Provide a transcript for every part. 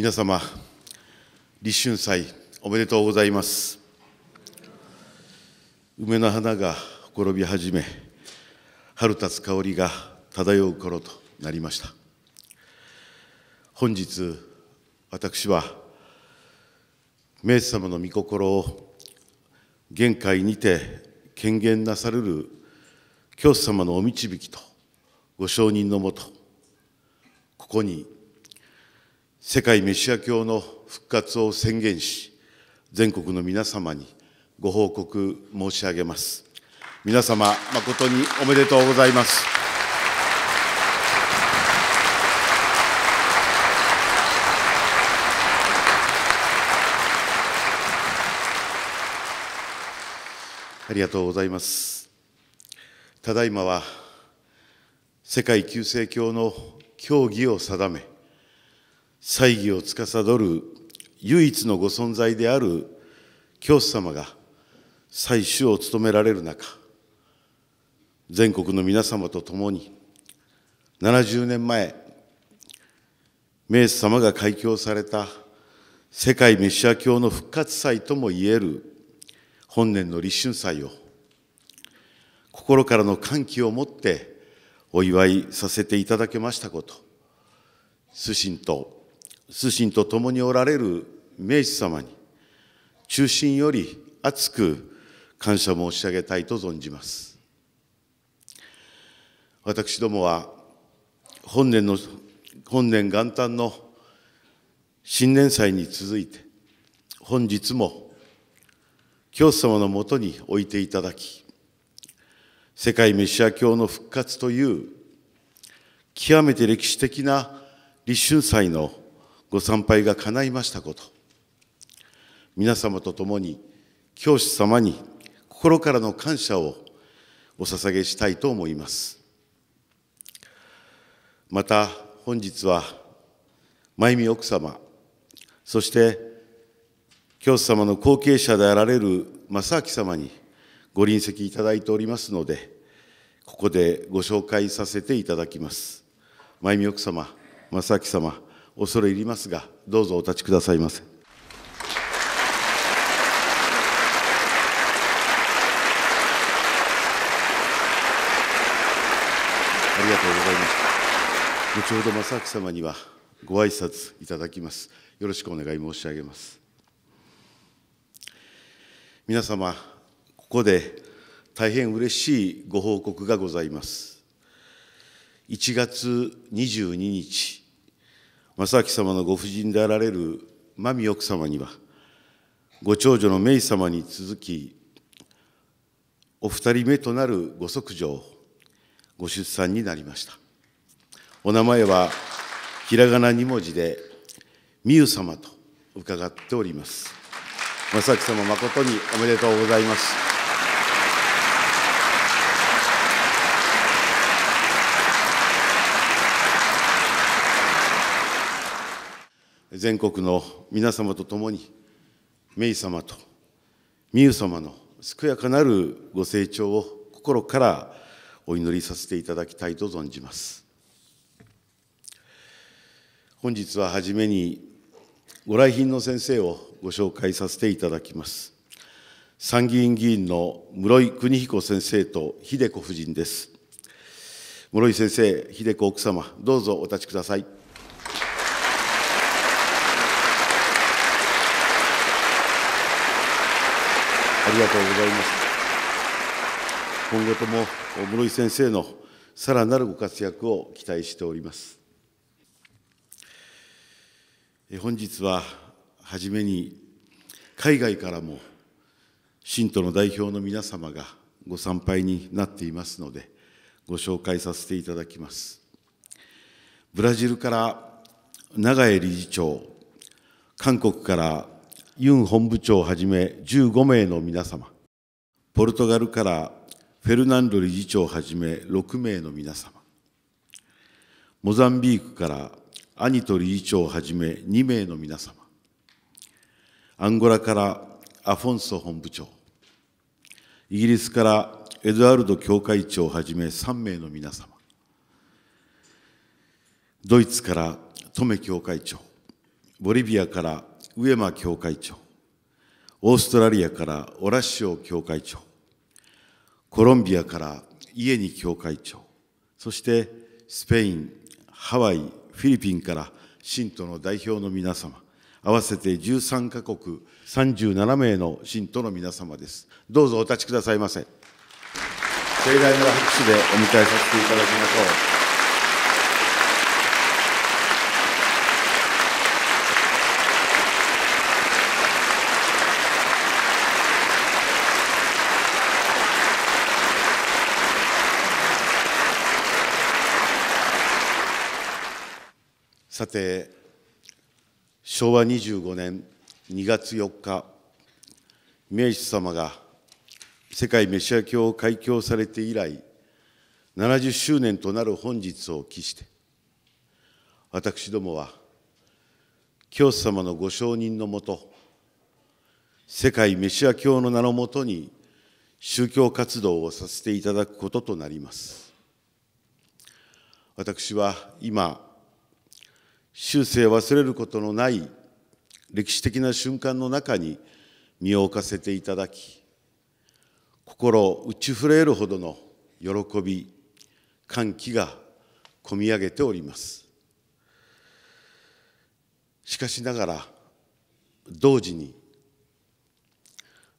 皆様立春祭おめでとうございます梅の花がほころび始め春立つ香りが漂う頃となりました本日私は明治様の御心を玄界にて権限なされる教師様のお導きとご承認のもとここに世界メシア教の復活を宣言し全国の皆様にご報告申し上げます皆様誠におめでとうございますありがとうございますただいまは世界救世教の教義を定め祭儀を司る唯一のご存在である教師様が祭主を務められる中全国の皆様と共に70年前明治様が開教された世界メシア教の復活祭ともいえる本年の立春祭を心からの歓喜を持ってお祝いさせていただけましたこと、主心と主神と共におられる明治様に中心より熱く感謝申し上げたいと存じます私どもは本年の本年元旦の新年祭に続いて本日も教祖様のもとに置いていただき世界メシア教の復活という極めて歴史的な立春祭のご参拝が叶いましたこと皆様と共に教師様に心からの感謝をお捧げしたいと思いますまた本日は真由美奥様そして教師様の後継者であられる正明様にご臨席いただいておりますのでここでご紹介させていただきます真由美奥様正明様恐れ入りますが、どうぞお立ちくださいませ。ありがとうございました。後ほど正明様にはご挨拶いただきます。よろしくお願い申し上げます。皆様、ここで大変嬉しいご報告がございます。1月22日正明様のご婦人であられる真美奥様にはご長女のメイ様に続きお二人目となるご息女ご出産になりましたお名前はひらがな2文字で美羽様と伺っております正明様誠におめでとうございます全国の皆様と共に、メイ様とミユ様の健やかなるご成長を心からお祈りさせていただきたいと存じます。本日は初めに、ご来賓の先生をご紹介させていただきます。参議院議員の室井邦彦先生と秀子夫人です。室井先生、秀子奥様、どうぞお立ちください。ありがとうございます今後とも室井先生のさらなるご活躍を期待しております本日は初めに海外からも信徒の代表の皆様がご参拝になっていますのでご紹介させていただきますブラジルから永江理事長韓国からユン本部長をはじめ15名の皆様、ポルトガルからフェルナンド理事長をはじめ6名の皆様、モザンビークから兄と理事長をはじめ2名の皆様、アンゴラからアフォンソ本部長、イギリスからエドワルド教会長をはじめ3名の皆様、ドイツからトメ教会長、ボリビアから上間教会長、オーストラリアからオラシオ教会長、コロンビアからイエニ教会長、そしてスペイン、ハワイ、フィリピンから信徒の代表の皆様、合わせて13カ国37名の信徒の皆様です。どうぞお立ちくださいませ。盛大な拍手でお迎えさせていただきましょう。さて昭和25年2月4日明治様が世界メシア教を開教されて以来70周年となる本日を期して私どもは教師様のご承認のもと世界メシア教の名のもとに宗教活動をさせていただくこととなります私は今終生忘れることのない歴史的な瞬間の中に身を置かせていただき心打ち震えるほどの喜び歓喜がこみ上げておりますしかしながら同時に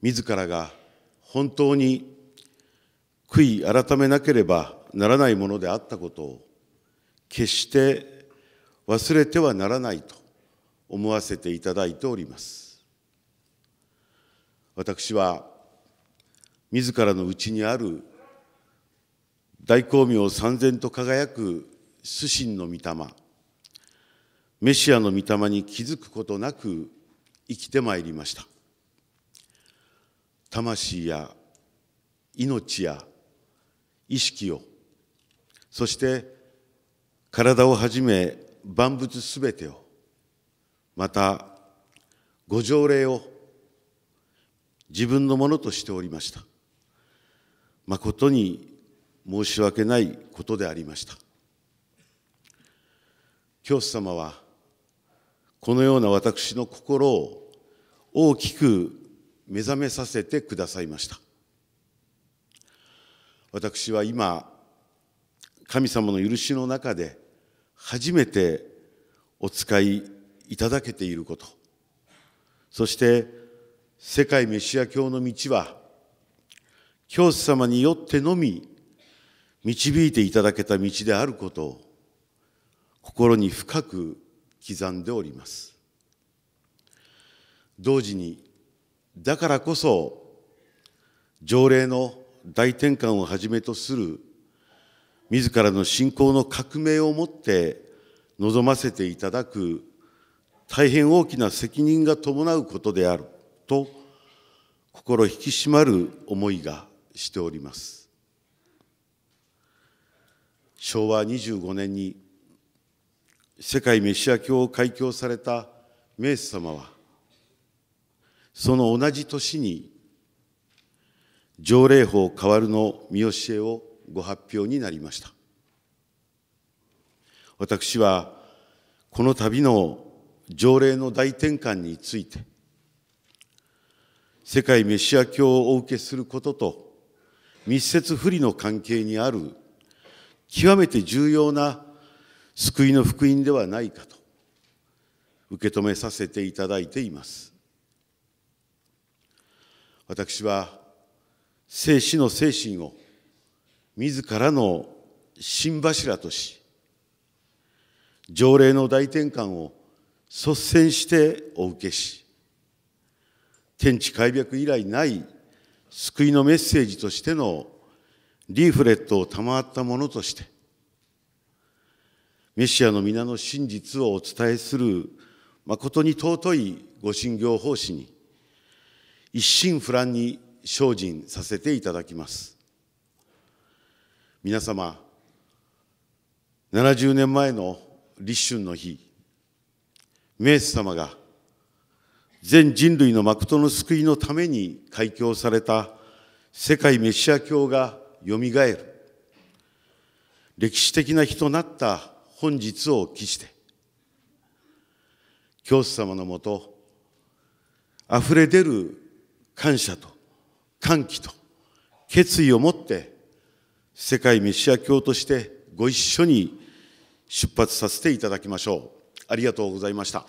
自らが本当に悔い改めなければならないものであったことを決して忘れてはならないと思わせていただいております私は自らのうちにある大光明三千と輝く主神の御霊メシアの御霊に気づくことなく生きてまいりました魂や命や意識をそして体をはじめ万物すべてをまたご条例を自分のものとしておりました誠に申し訳ないことでありました教師様はこのような私の心を大きく目覚めさせてくださいました私は今神様の許しの中で初めてお使いいただけていること、そして世界メシア教の道は、教師様によってのみ導いていただけた道であることを心に深く刻んでおります。同時に、だからこそ、条例の大転換をはじめとする自らの信仰の革命をもって望ませていただく大変大きな責任が伴うことであると心引き締まる思いがしております昭和25年に世界メシア教を開教されたメイス様はその同じ年に条例法変わるの見教えをご発表になりました私はこの度の条例の大転換について世界メシア教をお受けすることと密接不利の関係にある極めて重要な救いの福音ではないかと受け止めさせていただいています私は生死の精神を自らの心柱とし、条例の大転換を率先してお受けし、天地開闢以来ない救いのメッセージとしてのリーフレットを賜ったものとして、メシアの皆の真実をお伝えする誠に尊いご信行奉仕に、一心不乱に精進させていただきます。皆様70年前の立春の日明ス様が全人類の誠の救いのために開教された世界メシア教がよみがえる歴史的な日となった本日を期して教師様のもとあふれ出る感謝と歓喜と決意を持って世界メシア教としてご一緒に出発させていただきましょう。ありがとうございました。